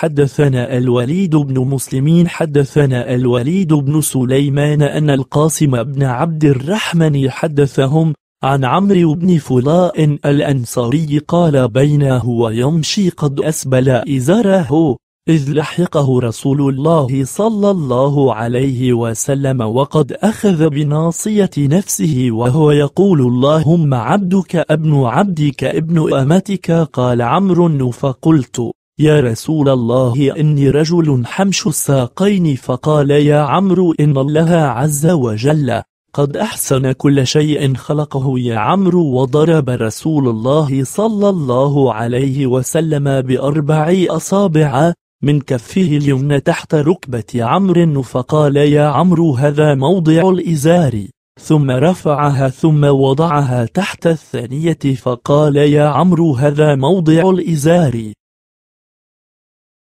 حدثنا الوليد بن مسلمين حدثنا الوليد بن سليمان أن القاسم بن عبد الرحمن حدثهم عن عمرو بن فلاء الأنصاري قال بينه ويمشي قد أسبل إزاره إذ لحقه رسول الله صلى الله عليه وسلم وقد أخذ بناصية نفسه وهو يقول اللهم عبدك ابن عبدك ابن أمتك قال عمرو فقلت يا رسول الله إني رجل حمش الساقين فقال يا عمرو إن الله عز وجل قد أحسن كل شيء خلقه يا عمرو وضرب رسول الله صلى الله عليه وسلم بأربع أصابع من كفه اليمنى تحت ركبة عمرو فقال يا عمرو هذا موضع الإزار ثم رفعها ثم وضعها تحت الثانية فقال يا عمرو هذا موضع الإزار